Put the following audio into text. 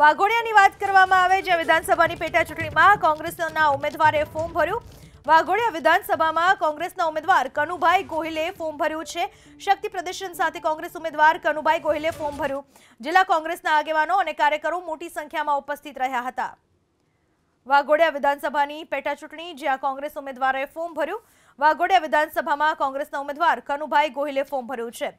વાઘોડિયાની વાત કરવામાં આવે જ્યાં વિધાનસભાની પેટા ચૂંટણીમાં કોંગ્રેસના ઉમેદવારે ફોર્મ ભર્યું વાઘોડિયા વિધાનસભામાં કોંગ્રેસના ઉમેદવાર કનુભાઈ ગોહિલે ફોર્મ ભર્યું છે શક્તિ પ્રદર્શન સાથે કોંગ્રેસ ઉમેદવાર કનુભાઈ ગોહિલે ફોર્મ ભર્યું જિલ્લા કોંગ્રેસના આગેવાનો અને કાર્યકરો મોટી સંખ્યામાં ઉપસ્થિત રહ્યા હતા વાઘોડિયા વિધાનસભાની પેટા ચૂંટણી જ્યાં કોંગ્રેસ ઉમેદવારે ફોર્મ ભર્યું વાઘોડિયા વિધાનસભામાં કોંગ્રેસના ઉમેદવાર કનુભાઈ ગોહિલે ફોર્મ ભર્યું છે